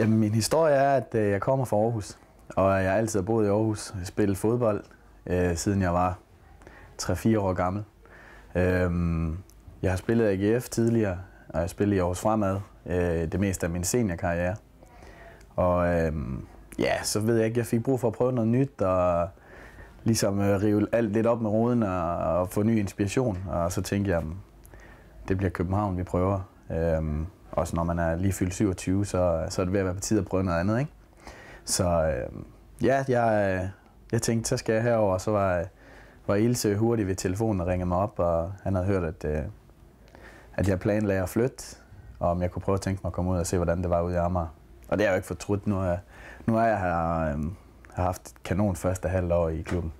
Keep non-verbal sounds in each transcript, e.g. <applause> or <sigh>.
Jamen, min historie er, at øh, jeg kommer fra Aarhus, og jeg har altid boet i Aarhus. Jeg spillet fodbold, øh, siden jeg var 3-4 år gammel. Øhm, jeg har spillet AGF tidligere, og jeg spillede i Aarhus Fremad øh, det meste af min seniorkarriere. Og øhm, ja, så ved jeg ikke, jeg fik brug for at prøve noget nyt, og ligesom rive alt lidt op med roden og, og få ny inspiration. Og så tænkte jeg, det bliver København, vi prøver. Øhm, også når man er lige fyldt 27, så, så er det ved at være på tid at prøve noget andet, ikke? Så øh, ja, jeg, øh, jeg tænkte, så skal jeg herover, og så var, var Ilse hurtigt ved telefonen og ringede mig op, og han havde hørt, at, øh, at jeg planlagde at flytte, og om jeg kunne prøve at tænke mig at komme ud og se, hvordan det var ude i Amager. Og det har jeg jo ikke fortrudt. Nu er, nu er jeg her, øh, har haft kanon første halvår i klubben.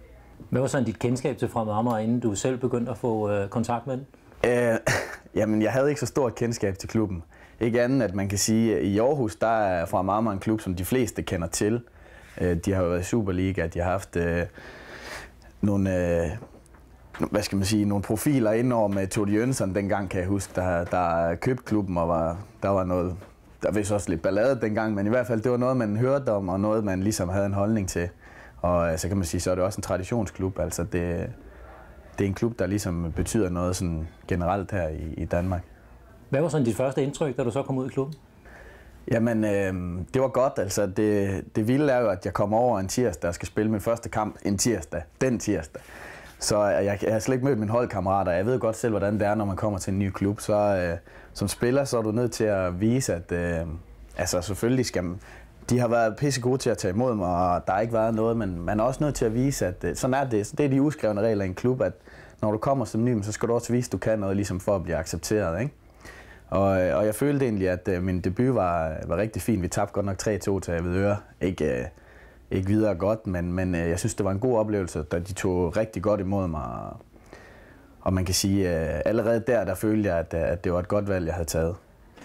Hvad var sådan dit kendskab til Fremad Amager, inden du selv begyndte at få øh, kontakt med den? Øh, <laughs> jamen, jeg havde ikke så stort kendskab til klubben. Ikke andet, at man kan sige, at i Aarhus, der er fra meget en klub, som de fleste kender til. Øh, de har jo været i Superliga, de har haft øh, nogle, øh, hvad skal man sige, nogle profiler indover med Tord Jønsson dengang, kan jeg huske, der, der købte klubben, og var, der var noget, der var også lidt ballade dengang, men i hvert fald, det var noget, man hørte om, og noget, man ligesom havde en holdning til. Og øh, så kan man sige, så er det også en traditionsklub, altså det, det er en klub, der ligesom betyder noget sådan generelt her i, i Danmark. Hvad var sådan dit første indtryk, da du så kom ud i klubben? Jamen, øh, det var godt. Altså, det, det vilde er jo, at jeg kommer over en tirsdag og skal spille min første kamp en tirsdag. Den tirsdag. Så øh, jeg, jeg har slet ikke mødt mine holdkammerater. Jeg ved godt selv, hvordan det er, når man kommer til en ny klub. Så øh, som spiller, så er du nødt til at vise, at øh, altså, selvfølgelig skal man, de har været pisse gode til at tage imod mig, og der har ikke været noget, men man er også nødt til at vise, at øh, sådan er det. Det er de uskrevne regler i en klub, at når du kommer som ny, så skal du også vise, at du kan noget, ligesom for at blive accepteret. Ikke? Og, øh, og jeg følte egentlig, at øh, min debut var, var rigtig fin. Vi tabte godt nok 3-2 til Avedøre. Ikke, øh, ikke videre godt, men, men øh, jeg synes, det var en god oplevelse, da de tog rigtig godt imod mig. Og man kan sige, øh, allerede der, der følte jeg, at, øh, at det var et godt valg, jeg havde taget.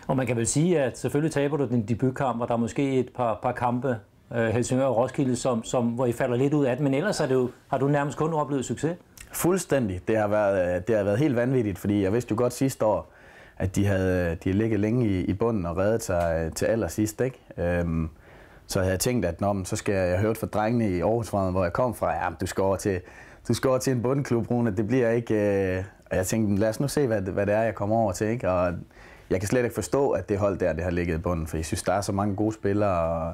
Og man kan vel sige, at selvfølgelig taber du din debutkamp, og der er måske et par, par kampe, øh, Helsingør og Roskilde, som, som, hvor I falder lidt ud af det, men ellers er det jo, har du nærmest kun oplevet succes. Fuldstændig. Det har været, øh, det har været helt vanvittigt, fordi jeg vidste jo godt sidste år, at de havde de ligget længe i, i bunden og reddet sig øh, til allersidst. Ikke? Øhm, så havde jeg tænkt, at Nå, så skal jeg, jeg hørte fra drengene i Aarhus, hvor jeg kom fra, ja, du skal over til, du skal over til en bundklub, Rune, det bliver ikke... Øh... Og jeg tænkte, lad os nu se, hvad, hvad det er, jeg kommer over til. Ikke? Og jeg kan slet ikke forstå, at det hold der, det har ligget i bunden, for jeg synes, der er så mange gode spillere, og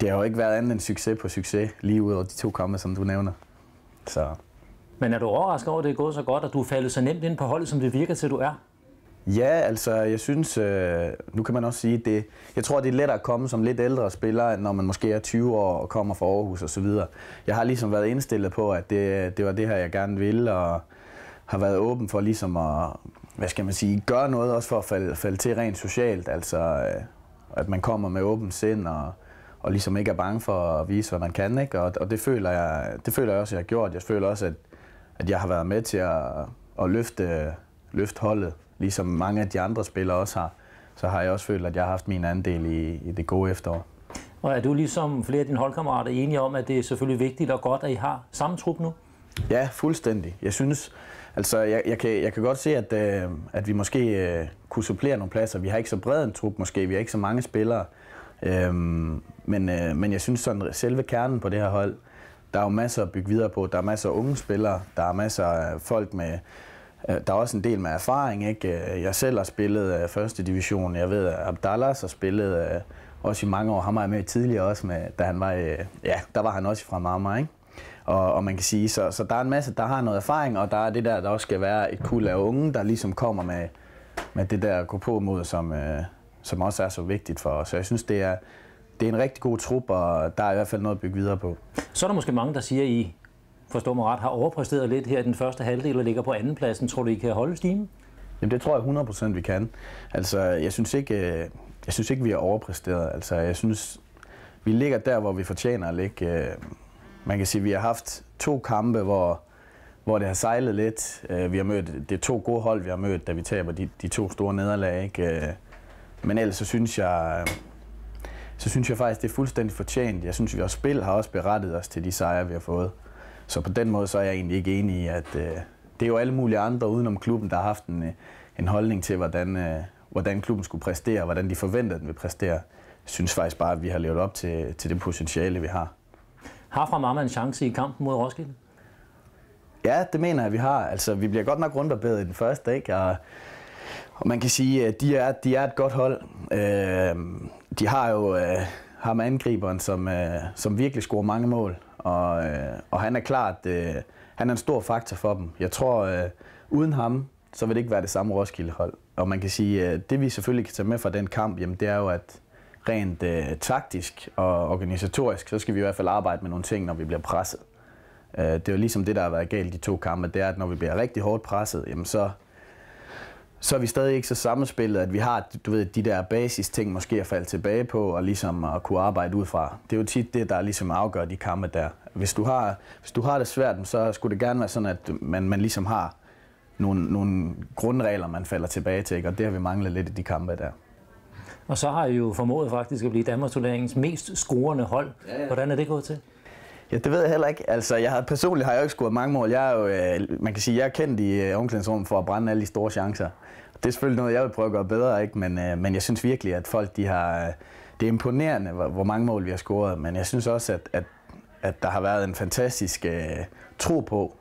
det har jo ikke været andet end succes på succes, lige ud over de to kampe, som du nævner. Så. Men er du overrasket over, at det er gået så godt, at du er faldet så nemt ind på holdet, som det virker til, du er? Ja, altså jeg synes, øh, nu kan man også sige, det, jeg tror det er lettere at komme som lidt ældre spiller, når man måske er 20 år og kommer fra Aarhus og så videre. Jeg har ligesom været indstillet på, at det, det var det her, jeg gerne ville, og har været åben for ligesom at, hvad skal man sige, gøre noget også for at falde, falde til rent socialt, altså øh, at man kommer med åben sind og, og ligesom ikke er bange for at vise, hvad man kan, ikke? Og, og det, føler jeg, det føler jeg også, jeg har gjort. Jeg føler også, at, at jeg har været med til at, at løfte, løfte holdet ligesom mange af de andre spillere også har, så har jeg også følt, at jeg har haft min andel i, i det gode efterår. Og er du ligesom flere af dine holdkammerater enige om, at det er selvfølgelig vigtigt og godt, at I har samme trup nu? Ja, fuldstændig. Jeg synes, altså jeg, jeg, kan, jeg kan godt se, at, øh, at vi måske øh, kunne supplere nogle pladser. Vi har ikke så bred en trup måske, vi har ikke så mange spillere. Øhm, men, øh, men jeg synes sådan, selve kernen på det her hold, der er jo masser at bygge videre på. Der er masser af unge spillere, der er masser af folk med, Øh, der er også en del med erfaring. Ikke? Øh, jeg selv har spillet øh, første division. Jeg ved, at Abdallah har spillet også i mange år. Han var med tidligere også, med, da han var, ja, der var han også fra Marmar. Ikke? Og, og, man kan sige, så, så der er en masse, der har noget erfaring, og der er det der, der også skal være et kul af unge, der ligesom kommer med, med det der at gå på mod, som, øh, som også er så vigtigt for os. Så jeg synes, det er, det er en rigtig god trup, og der er i hvert fald noget at bygge videre på. Så er der måske mange, der siger, at I forstår mig ret, har overpræsteret lidt her i den første halvdel og ligger på anden pladsen. Tror du, I kan holde stimen? Jamen det tror jeg 100% vi kan. Altså, jeg synes ikke, øh, jeg synes ikke vi har overpræsteret. Altså, jeg synes, vi ligger der, hvor vi fortjener at ligge. Øh. Man kan sige, at vi har haft to kampe, hvor, hvor det har sejlet lidt. Øh, vi har mødt, det er to gode hold, vi har mødt, da vi taber de, de to store nederlag. Ikke? Men ellers så synes jeg, så synes jeg faktisk, det er fuldstændig fortjent. Jeg synes, vi har spil har også berettet os til de sejre, vi har fået. Så på den måde så er jeg egentlig ikke enig i, at øh, det er jo alle mulige andre udenom klubben, der har haft en, øh, en holdning til, hvordan, øh, hvordan klubben skulle præstere, og hvordan de forventede, at den ville præstere. Jeg synes faktisk bare, at vi har levet op til, til det potentiale, vi har. Har fra Marma en chance i kampen mod Roskilde? Ja, det mener jeg, vi har. Altså, vi bliver godt nok rundbarberet i den første, ikke? Og, og man kan sige, at de er, de er et godt hold. Øh, de har jo øh, ham angriberen, som, øh, som virkelig scorer mange mål og, øh, og han er klart, øh, han er en stor faktor for dem. Jeg tror, øh, uden ham, så vil det ikke være det samme Roskilde-hold. Og man kan sige, øh, det vi selvfølgelig kan tage med fra den kamp, jamen, det er jo, at rent øh, taktisk og organisatorisk, så skal vi i hvert fald arbejde med nogle ting, når vi bliver presset. Øh, det er jo ligesom det, der har været galt i de to kampe, det er, at når vi bliver rigtig hårdt presset, jamen, så så er vi stadig ikke så sammenspillet, at vi har du ved, de der basis ting måske at falde tilbage på, og ligesom at kunne arbejde ud fra. Det er jo tit det, der ligesom afgør de kampe der. Hvis du har, hvis du har det svært, så skulle det gerne være sådan, at man, man ligesom har nogle, nogle grundregler, man falder tilbage til, ikke? og det har vi manglet lidt i de kampe der. Og så har I jo formået faktisk at blive Danmarks mest scorende hold. Ja, ja. Hvordan er det gået til? Ja, det ved jeg heller ikke. Altså, jeg har, personligt har jeg jo ikke scoret mange mål. Jeg er jo, øh, man kan sige, jeg er kendt i øh, omklædningsrummet for at brænde alle de store chancer. Det er selvfølgelig noget, jeg vil prøve at gøre bedre, ikke? Men, øh, men jeg synes virkelig, at folk de har... Øh, det er imponerende, hvor, hvor mange mål vi har scoret, men jeg synes også, at, at, at der har været en fantastisk øh, tro på,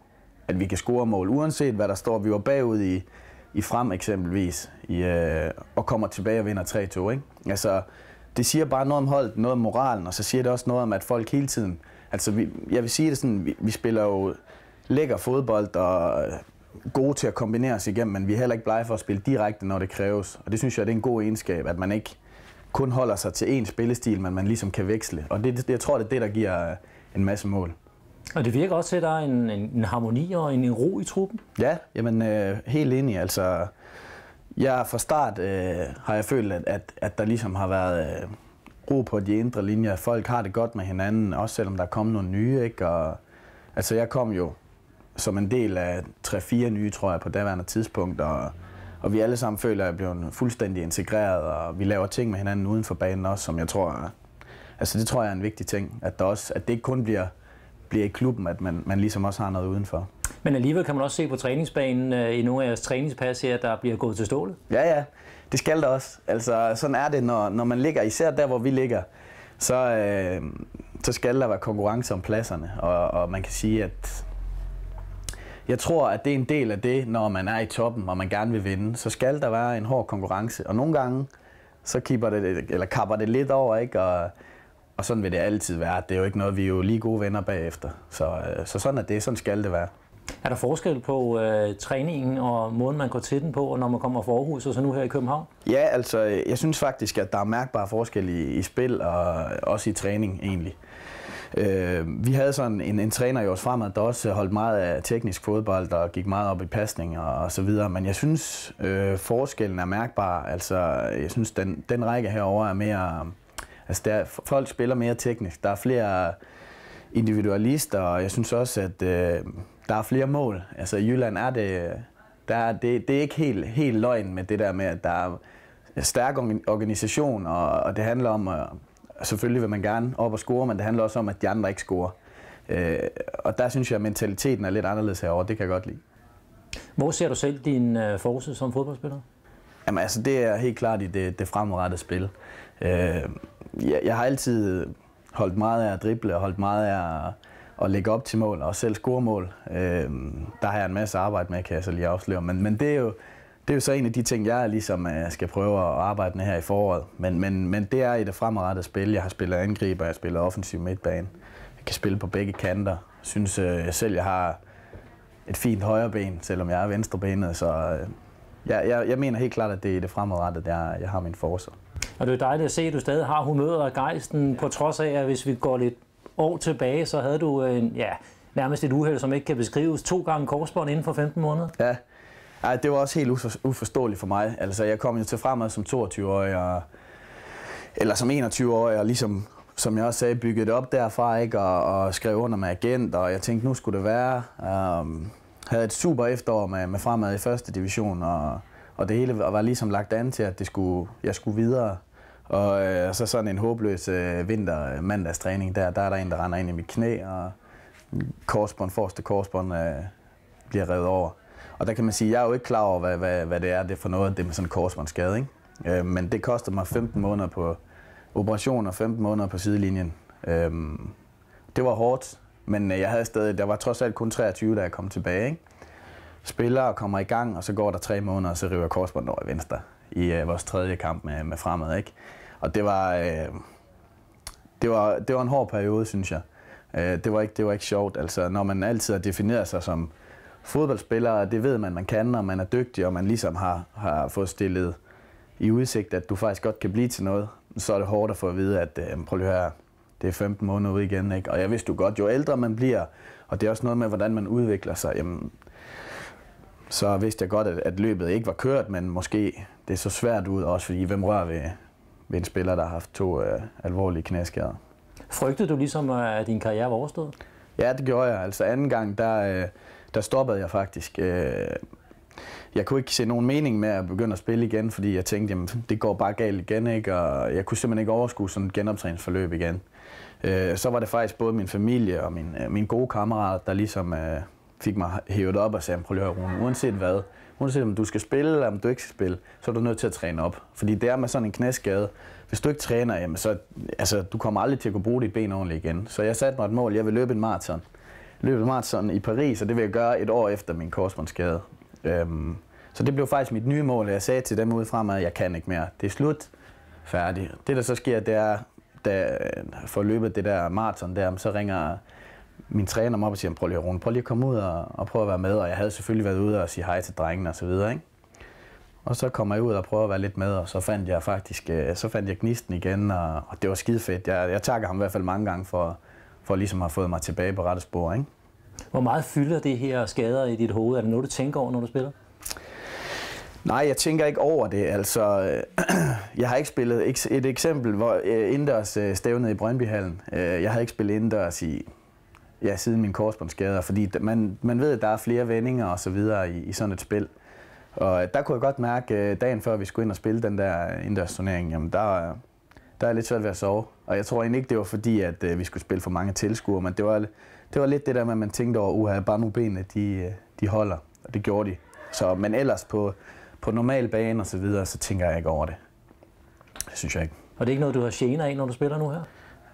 at vi kan score mål, uanset hvad der står. Vi var bagud i, i frem eksempelvis, i, øh, og kommer tilbage og vinder 3-2. Ikke? Altså, det siger bare noget om holdet, noget om moralen, og så siger det også noget om, at folk hele tiden Altså, vi, jeg vil sige det sådan, vi, vi spiller jo lækker fodbold og gode til at kombinere sig igennem, men vi er heller ikke blege for at spille direkte, når det kræves. Og det synes jeg, det er en god egenskab, at man ikke kun holder sig til én spillestil, men man ligesom kan veksle. Og det, det, jeg tror, det er det, der giver en masse mål. Og det virker også til, at der er en, en, en harmoni og en, en ro i truppen? Ja, jamen øh, helt i. Altså, jeg fra start øh, har jeg følt, at, at, at der ligesom har været... Øh, ro på de indre linjer. Folk har det godt med hinanden, også selvom der er kommet nogle nye. Ikke? Og, altså jeg kom jo som en del af 3-4 nye, tror jeg, på daværende tidspunkt, og, og vi alle sammen føler, at jeg bliver fuldstændig integreret, og vi laver ting med hinanden uden for banen også, som jeg tror, altså det tror jeg er en vigtig ting, at, der også, at det ikke kun bliver bliver i klubben, at man, man ligesom også har noget udenfor. Men alligevel kan man også se på træningsbanen øh, i nogle af jeres træningspas her, der bliver gået til stålet. Ja, ja. Det skal der også. Altså, sådan er det, når, når man ligger, især der, hvor vi ligger, så, øh, så skal der være konkurrence om pladserne. Og, og man kan sige, at jeg tror, at det er en del af det, når man er i toppen, og man gerne vil vinde, så skal der være en hård konkurrence. Og nogle gange, så kipper det, eller kapper det lidt over, ikke? Og, og sådan vil det altid være. Det er jo ikke noget, vi er jo lige gode venner bagefter. Så, øh, så sådan er det. Sådan skal det være. Er der forskel på øh, træningen og måden, man går til den på, når man kommer fra Aarhus og så nu her i København? Ja, altså jeg synes faktisk, at der er mærkbare forskel i, i spil og også i træning egentlig. Øh, vi havde sådan en, en træner i års fremad, der også holdt meget af teknisk fodbold og gik meget op i pasning og, og så videre. Men jeg synes, øh, forskellen er mærkbar. Altså, jeg synes, den, den række herover er mere Altså, der, folk spiller mere teknisk. Der er flere individualister, og jeg synes også, at øh, der er flere mål. Altså, i Jylland er det, der er, det, det er ikke helt, helt løgn med det der med, at der er stærk organisation, og, og det handler om, at, selvfølgelig vil man gerne op og score, men det handler også om, at de andre ikke scorer. Øh, og der synes jeg, at mentaliteten er lidt anderledes herovre. Det kan jeg godt lide. Hvor ser du selv din øh, force som fodboldspiller? Jamen altså, det er helt klart i det, det fremadrettede spil. Øh, jeg, jeg har altid holdt meget af at drible og holdt meget af at, at lægge op til mål og selv score mål. Øh, der har jeg en masse arbejde med, kan jeg så lige afsløre. Men, men det, er jo, det er jo så en af de ting, jeg ligesom øh, skal prøve at arbejde med her i foråret. Men, men, men det er i det fremadrettede spil. Jeg har spillet angriber, jeg har spillet offensiv midtbane. Jeg kan spille på begge kanter. Jeg synes øh, selv, jeg har et fint højre ben, selvom jeg er venstrebenet. Så øh, jeg, jeg, jeg mener helt klart, at det er i det fremadrettede, jeg, jeg har min forsøg. Og det er dejligt at se, at du stadig har humøret og gejsten, ja. på trods af, at hvis vi går lidt år tilbage, så havde du en, ja, nærmest et uheld, som ikke kan beskrives. To gange korsbånd inden for 15 måneder. Ja, Ej, det var også helt ufor, uforståeligt for mig. Altså, jeg kom jo til fremad som 22-årig, og, eller som 21-årig, og ligesom, som jeg også sagde, byggede det op derfra, ikke? Og, og skrev under med agent, og jeg tænkte, nu skulle det være. Um, havde et super efterår med, med fremad i første division, og, og det hele var ligesom lagt an til, at det skulle, jeg skulle videre. Og øh, så sådan en håbløs øh, vinter mandagstræning, der, der er der en, der render ind i mit knæ, og korsbånd, forreste korsbånd øh, bliver revet over. Og der kan man sige, at jeg er jo ikke klar over, hvad, hvad, hvad det er det er for noget, det med sådan en korsbåndsskade. Ikke? Øh, men det kostede mig 15 måneder på operation og 15 måneder på sidelinjen. Øh, det var hårdt, men øh, jeg havde stadig, der var trods alt kun 23, da jeg kom tilbage. Ikke? Spiller og kommer i gang, og så går der tre måneder, og så river korsbåndet over i venstre i øh, vores tredje kamp med, med fremad. Ikke? Og det var, øh, det, var, det var en hård periode, synes jeg. Øh, det, var ikke, det var ikke sjovt. Altså, når man altid har defineret sig som fodboldspiller, det ved man, man kan, og man er dygtig, og man ligesom har, har fået stillet i udsigt, at du faktisk godt kan blive til noget, så er det hårdt at få at vide, at øh, prøv lige her, det er 15 måneder ude igen. Ikke? Og jeg vidste jo godt, jo ældre man bliver, og det er også noget med, hvordan man udvikler sig, jamen, så vidste jeg godt, at, at løbet ikke var kørt, men måske det så svært ud, også fordi hvem rører ved, ved en spiller, der har haft to øh, alvorlige knæskader. Frygtede du ligesom, øh, at din karriere var overstået? Ja, det gjorde jeg. Altså anden gang, der, øh, der stoppede jeg faktisk. Øh, jeg kunne ikke se nogen mening med at begynde at spille igen, fordi jeg tænkte, jamen, det går bare galt igen, ikke? og jeg kunne simpelthen ikke overskue sådan et genoptræningsforløb igen. Øh, så var det faktisk både min familie og min, øh, min gode kammerat, der ligesom øh, fik mig hævet op og sagde, prøv lige at høre, uanset hvad, uanset om du skal spille eller om du ikke skal spille, så er du nødt til at træne op. Fordi det er med sådan en knæskade, hvis du ikke træner, jamen så, altså, du kommer aldrig til at kunne bruge dit ben ordentligt igen. Så jeg satte mig et mål, jeg vil løbe en maraton. Løbe en maraton i Paris, og det vil jeg gøre et år efter min korsbåndsskade. Øhm, så det blev faktisk mit nye mål, jeg sagde til dem udefra mig, at jeg kan ikke mere. Det er slut. Færdig. Det der så sker, det er, da øh, får løbet det der maraton der, så ringer min træner mig op og siger, prøv lige at Rune, prøv lige at komme ud og, og prøve at være med. Og jeg havde selvfølgelig været ude og sige hej til drengene og så videre, ikke? Og så kom jeg ud og prøvede at være lidt med, og så fandt jeg faktisk øh, så fandt jeg gnisten igen, og, og det var skide fedt. Jeg, jeg takker ham i hvert fald mange gange for, for ligesom at have fået mig tilbage på rette spor. Ikke? Hvor meget fylder det her skader i dit hoved? Er det noget, du tænker over, når du spiller? Nej, jeg tænker ikke over det. Altså, <clears throat> jeg har ikke spillet et eksempel, hvor øh, indendørs øh, stævnet i Brøndbyhallen. Jeg har ikke spillet indendørs i ja, siden min korsbåndsskade, fordi man, man ved, at der er flere vendinger og så videre i, i sådan et spil. Og øh, der kunne jeg godt mærke, øh, dagen før vi skulle ind og spille den der indendørs turnering, jamen der, der er lidt svært ved at sove. Og jeg tror egentlig ikke, det var fordi, at øh, vi skulle spille for mange tilskuere, men det var, det var lidt det der med, at man tænkte over, uha, bare nu benene, de, de holder. Og det gjorde de. Så, men ellers på, på normal bane og så videre, så tænker jeg ikke over det. Det synes jeg ikke. Og det er ikke noget, du har gener af, når du spiller nu her?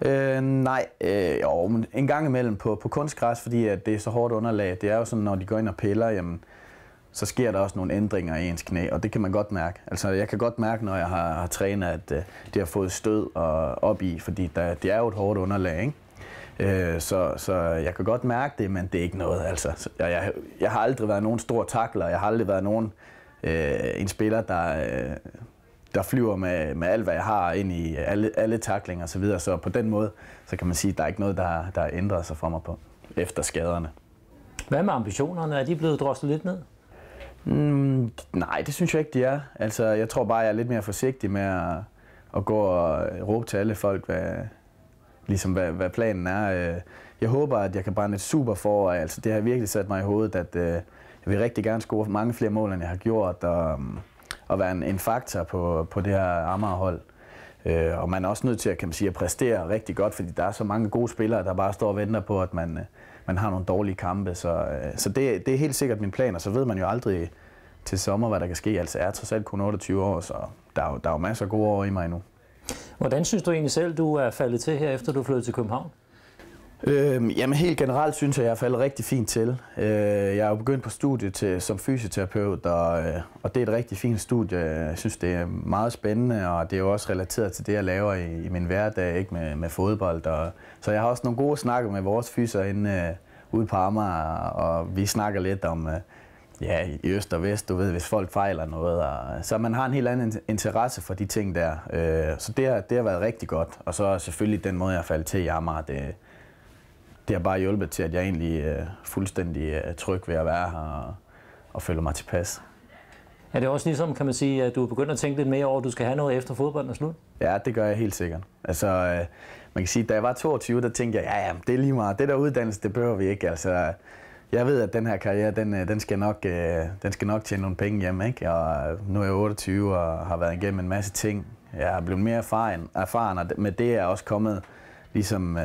Øh, nej, øh, jo, men en gang imellem på, på kunstgræs, fordi at det er så hårdt underlag. Det er jo sådan, når de går ind og piller, jamen, så sker der også nogle ændringer i ens knæ, og det kan man godt mærke. Altså, jeg kan godt mærke, når jeg har, har trænet, at øh, det har fået stød og op i, fordi der, det er jo et hårdt underlag, ikke? Øh, så, så jeg kan godt mærke det, men det er ikke noget. Altså. Jeg, jeg, jeg har aldrig været nogen stor takler, jeg har aldrig været nogen øh, en spiller, der, øh, der flyver med, med alt, hvad jeg har ind i øh, alle, alle taklinger osv. Så, videre. så på den måde, så kan man sige, at der er ikke noget, der, der ændrer sig for mig på, efter skaderne. Hvad med ambitionerne? Er de blevet droslet lidt ned? Mm, nej, det synes jeg ikke, de er. Altså, jeg tror bare, jeg er lidt mere forsigtig med at, at gå og råbe til alle folk, hvad, ligesom hvad, hvad planen er. Øh, jeg håber, at jeg kan brænde et super for, altså det har virkelig sat mig i hovedet, at øh, jeg vil rigtig gerne score mange flere mål, end jeg har gjort, og mm, at være en, en faktor på, på det her Amagerhold. Øh, og man er også nødt til at, kan man sige, at præstere rigtig godt, fordi der er så mange gode spillere, der bare står og venter på, at man, øh, man har nogle dårlige kampe. Så, øh, så det, det er helt sikkert min plan, og så ved man jo aldrig til sommer, hvad der kan ske. Altså jeg er trods alt kun 28 år, så der er, der er jo masser af gode år i mig endnu. Hvordan synes du egentlig selv, du er faldet til her, efter du flyttede til København? Øh, jamen helt generelt synes jeg, at jeg er faldet rigtig fint til. Øh, jeg er jo begyndt på studiet til, som fysioterapeut, og, øh, og det er et rigtig fint studie. Jeg synes, det er meget spændende, og det er jo også relateret til det, jeg laver i, i min hverdag ikke med, med fodbold. Og, så jeg har også nogle gode snakker med vores fyser inde øh, ude på Amager, og vi snakker lidt om, øh, ja, i øst og vest, du ved, hvis folk fejler noget. Og, så man har en helt anden interesse for de ting der. Øh, så det har, det har været rigtig godt. Og så selvfølgelig den måde, jeg er faldet til i Amager, det, det har bare hjulpet til, at jeg egentlig er øh, fuldstændig øh, er tryg ved at være her og, og føler mig tilpas. Er det også ligesom, kan man sige, at du er begyndt at tænke lidt mere over, at du skal have noget efter fodbolden er slut? Ja, det gør jeg helt sikkert. Altså, øh, man kan sige, da jeg var 22, der tænkte jeg, ja, ja, det er lige meget. Det der uddannelse, det behøver vi ikke. Altså, jeg ved, at den her karriere, den, øh, den, skal, nok, øh, den skal nok tjene nogle penge hjem, ikke? Og nu er jeg 28 og har været igennem en masse ting. Jeg er blevet mere erfaren, erfaren og med det er også kommet ligesom, øh,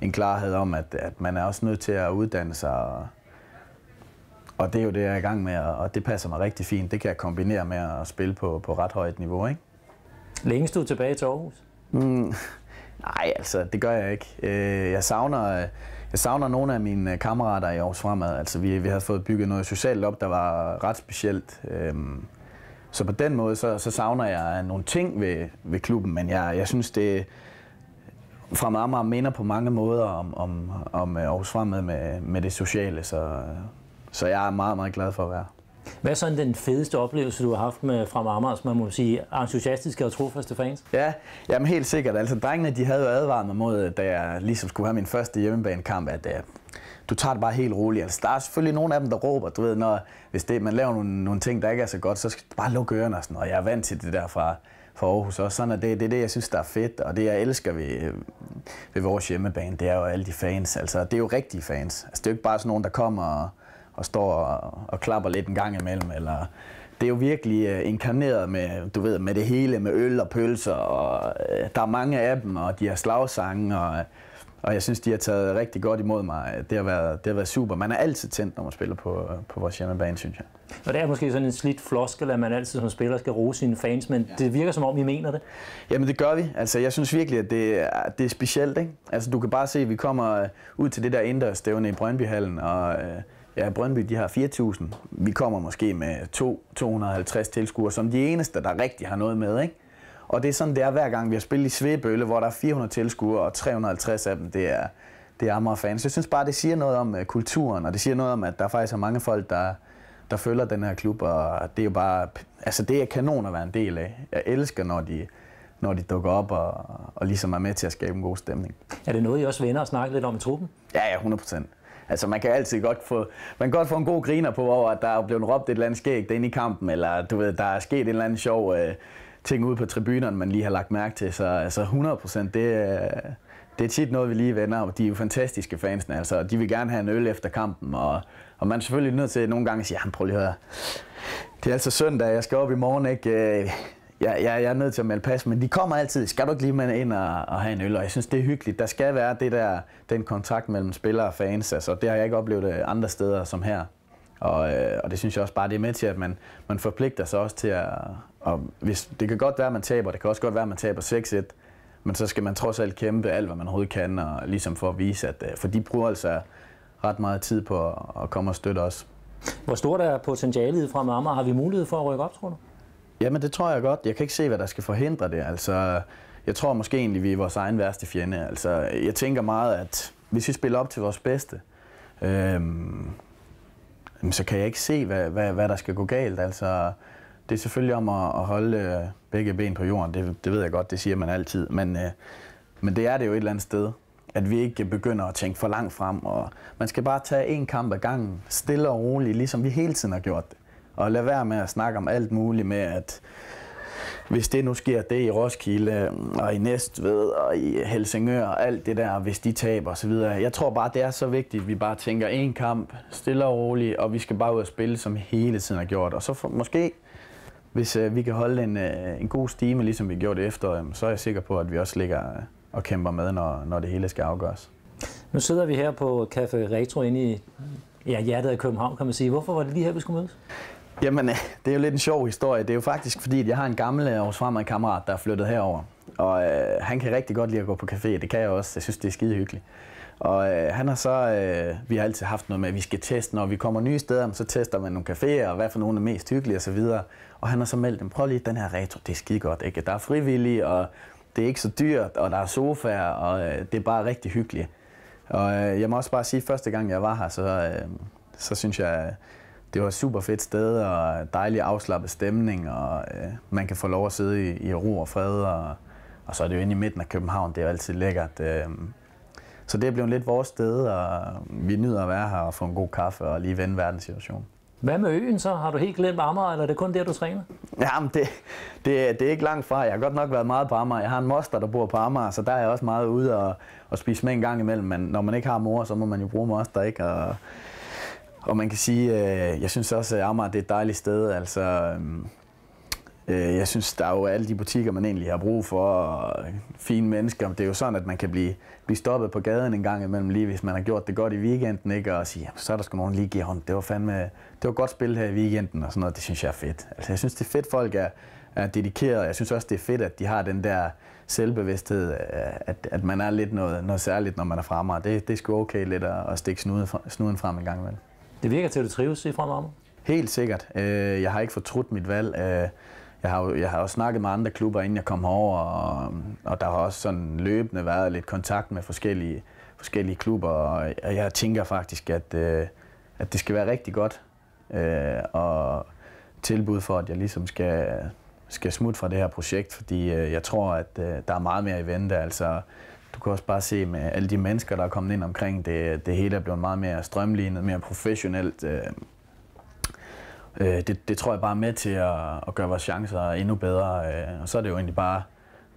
en klarhed om, at, at man er også nødt til at uddanne sig. Og, og det er jo det, jeg er i gang med, og det passer mig rigtig fint. Det kan jeg kombinere med at spille på, på ret højt niveau. Ikke? Længes du tilbage til Aarhus? Mm, nej, altså, det gør jeg ikke. Øh, jeg savner, jeg savner nogle af mine kammerater i Aarhus Fremad. Altså, vi, vi havde fået bygget noget socialt op, der var ret specielt. Øh, så på den måde, så, så savner jeg nogle ting ved, ved klubben, men jeg, jeg synes, det, Frem Amager minder på mange måder om, om, om øh, Aarhus Fremad med, med det sociale, så, så jeg er meget, meget glad for at være. Hvad er sådan den fedeste oplevelse, du har haft med fra Amager, som man må sige, entusiastiske og trofaste fans? Ja, jamen helt sikkert. Altså, drengene de havde jo advaret mig mod, da jeg ligesom skulle have min første hjemmebanekamp, at uh, du tager det bare helt roligt. Altså, der er selvfølgelig nogle af dem, der råber, du ved, når, hvis det, man laver nogle, nogle ting, der ikke er så godt, så skal du bare lukke ørerne og sådan, og jeg er vant til det der fra, for Aarhus også. Sådan, og det, det er det, jeg synes, der er fedt, og det, jeg elsker ved, øh, ved vores hjemmebane, det er jo alle de fans. Altså, det er jo rigtige fans. Altså, det er jo ikke bare sådan nogen, der kommer og, og står og, og klapper lidt en gang imellem, eller det er jo virkelig uh, inkarneret med, du ved, med det hele, med øl og pølser, og uh, der er mange af dem, og de har slagsange, og og jeg synes, de har taget rigtig godt imod mig. Det har været, det har været super. Man er altid tændt, når man spiller på, på vores hjemmebane, synes jeg. Og det er måske sådan en slidt floskel, at man altid som spiller skal rose sine fans, men ja. det virker som om, I mener det. Jamen det gør vi. Altså, jeg synes virkelig, at det, er, det er specielt. Ikke? Altså, du kan bare se, at vi kommer øh, ud til det der indre stævne i Brøndbyhallen, og øh, ja, Brøndby de har 4.000. Vi kommer måske med 2, 250 tilskuere, som de eneste, der rigtig har noget med. Ikke? Og det er sådan, det er hver gang vi har spillet i Svebølle, hvor der er 400 tilskuere, og 350 af dem, det er, det er Amager fans. Jeg synes bare, det siger noget om øh, kulturen, og det siger noget om, at der faktisk er mange folk, der, der følger den her klub, og det er jo bare, altså det er kanon at være en del af. Jeg elsker, når de, når de dukker op og, og ligesom er med til at skabe en god stemning. Er det noget, I også vil og snakker lidt om i truppen? Ja, ja, 100 procent. Altså, man kan altid godt få, man kan godt få en god griner på, over at der er blevet råbt et eller andet skægt inde i kampen, eller du ved, der er sket en eller anden sjov øh, ting ud på tribunerne, man lige har lagt mærke til. Så altså 100 procent, det, det er tit noget, vi lige vender, og de er jo fantastiske fansene, altså, og de vil gerne have en øl efter kampen, og, og man er selvfølgelig nødt til nogle gange at sige, ja, prøv lige at høre. det er altså søndag, jeg skal op i morgen, ikke? Øh, jeg, jeg, jeg er nødt til at melde pas, men de kommer altid, skal du ikke lige med ind og, og have en øl, og jeg synes, det er hyggeligt. Der skal være det der, den kontakt mellem spillere og fans, altså, det har jeg ikke oplevet øh, andre steder som her. Og, øh, og det synes jeg også bare, det er med til, at man, man forpligter sig også til at... Og hvis, det kan godt være, at man taber, det kan også godt være, at man taber 6-1, men så skal man trods alt kæmpe alt, hvad man overhovedet kan, og ligesom for at vise, at... Øh, for de bruger altså ret meget tid på at, at komme og støtte os. Hvor stort er potentialet fra Amager? Har vi mulighed for at rykke op, tror du? Jamen, det tror jeg godt. Jeg kan ikke se, hvad der skal forhindre det. Altså, jeg tror måske egentlig, vi er vores egen værste fjende. Altså, jeg tænker meget, at hvis vi spiller op til vores bedste, øh, jamen, så kan jeg ikke se, hvad, hvad, hvad der skal gå galt. Altså, det er selvfølgelig om at, at holde øh, begge ben på jorden, det, det ved jeg godt, det siger man altid, men, øh, men det er det jo et eller andet sted, at vi ikke begynder at tænke for langt frem, og man skal bare tage en kamp ad gangen, stille og roligt, ligesom vi hele tiden har gjort det. Og lade være med at snakke om alt muligt med, at hvis det nu sker det i Roskilde øh, og i Næstved og i Helsingør og alt det der, hvis de taber osv. Jeg tror bare, det er så vigtigt, at vi bare tænker én kamp, stille og roligt, og vi skal bare ud og spille, som hele tiden har gjort. Og så for, måske, hvis øh, vi kan holde en, øh, en god stime, ligesom vi gjorde det efter, øh, så er jeg sikker på, at vi også ligger øh, og kæmper med, når, når det hele skal afgøres. Nu sidder vi her på Café Retro inde i ja, hjertet af København, kan man sige. Hvorfor var det lige her, vi skulle mødes? Jamen, <laughs> det er jo lidt en sjov historie. Det er jo faktisk fordi, at jeg har en gammel øh, Aarhus Fremad kammerat, der er flyttet herover. Og øh, han kan rigtig godt lide at gå på café, det kan jeg også. Jeg synes, det er skide hyggeligt. Og øh, han har så, øh, vi har altid haft noget med, at vi skal teste, når vi kommer nye steder, så tester man nogle caféer, og hvad for nogle er mest hyggelige osv. Og, og han har så meldt dem, prøv lige den her retro, det er skide godt, ikke? Der er frivillige, og det er ikke så dyrt, og der er sofaer, og øh, det er bare rigtig hyggeligt. Og øh, jeg må også bare sige, at første gang jeg var her, så, øh, så synes jeg, det var et super fedt sted, og dejlig afslappet stemning, og øh, man kan få lov at sidde i, i ro og fred, og, og så er det jo inde i midten af København, det er jo altid lækkert. Øh. Så det er blevet lidt vores sted, og vi nyder at være her og få en god kaffe og lige vende verdenssituationen. situation. Hvad med øen så? Har du helt glemt Amager, eller er det kun der, du træner? Jamen, det, det, det er ikke langt fra. Jeg har godt nok været meget på Amager. Jeg har en moster, der bor på Amager, så der er jeg også meget ude og, og spise med en gang imellem. Men når man ikke har mor, så må man jo bruge moster, ikke? Og, og man kan sige, øh, jeg synes også, at Amager det er et dejligt sted. Altså, øh, øh, jeg synes, der er jo alle de butikker, man egentlig har brug for, og fine mennesker. Det er jo sådan, at man kan blive, blive stoppet på gaden en gang imellem, lige hvis man har gjort det godt i weekenden, ikke? og sige, så er der sgu nogen lige give hånd. Det var fandme, det var godt spil her i weekenden, og sådan noget. Det synes jeg er fedt. Altså, jeg synes, det er fedt, folk er, er dedikeret. Jeg synes også, det er fedt, at de har den der selvbevidsthed, at, at man er lidt noget, noget særligt, når man er fremme. Det, det er sgu okay lidt at, at stikke snuden, frem, snuden frem en gang imellem. Det virker til, at du trives i fremragende. Helt sikkert. Øh, jeg har ikke fortrudt mit valg. Øh, jeg har, jo, jeg har jo snakket med andre klubber, inden jeg kom herover, og, og der har også sådan løbende været lidt kontakt med forskellige, forskellige klubber, og jeg tænker faktisk, at, øh, at det skal være rigtig godt, og tilbud for, at jeg ligesom skal, skal smutte fra det her projekt, fordi jeg tror, at der er meget mere i vente. Altså, du kan også bare se med alle de mennesker, der er kommet ind omkring det, det hele er blevet meget mere strømlignet, mere professionelt. Øh, øh, det, det tror jeg bare er med til at, at gøre vores chancer endnu bedre. Øh, og så er det jo egentlig bare,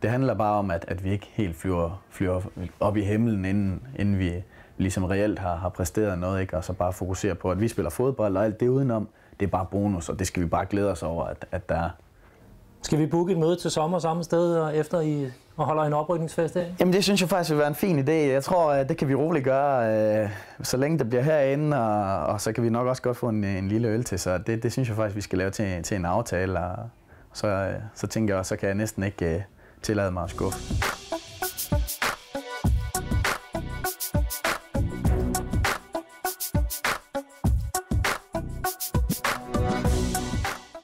det handler bare om, at, at vi ikke helt flyver, flyver op i himlen, inden, inden vi ligesom reelt har, har præsteret noget, ikke? og så bare fokusere på, at vi spiller fodbold og alt det udenom, det er bare bonus, og det skal vi bare glæde os over, at, at der, skal vi booke et møde til sommer samme sted, og efter I og holder en oprykningsfest af? Jamen det synes jeg faktisk vil være en fin idé. Jeg tror, at det kan vi roligt gøre, øh, så længe det bliver herinde, og, og så kan vi nok også godt få en, en lille øl til. Så det, det synes jeg faktisk, vi skal lave til, til en aftale, og så, øh, så tænker jeg, så kan jeg næsten ikke øh, tillade mig at skuffe.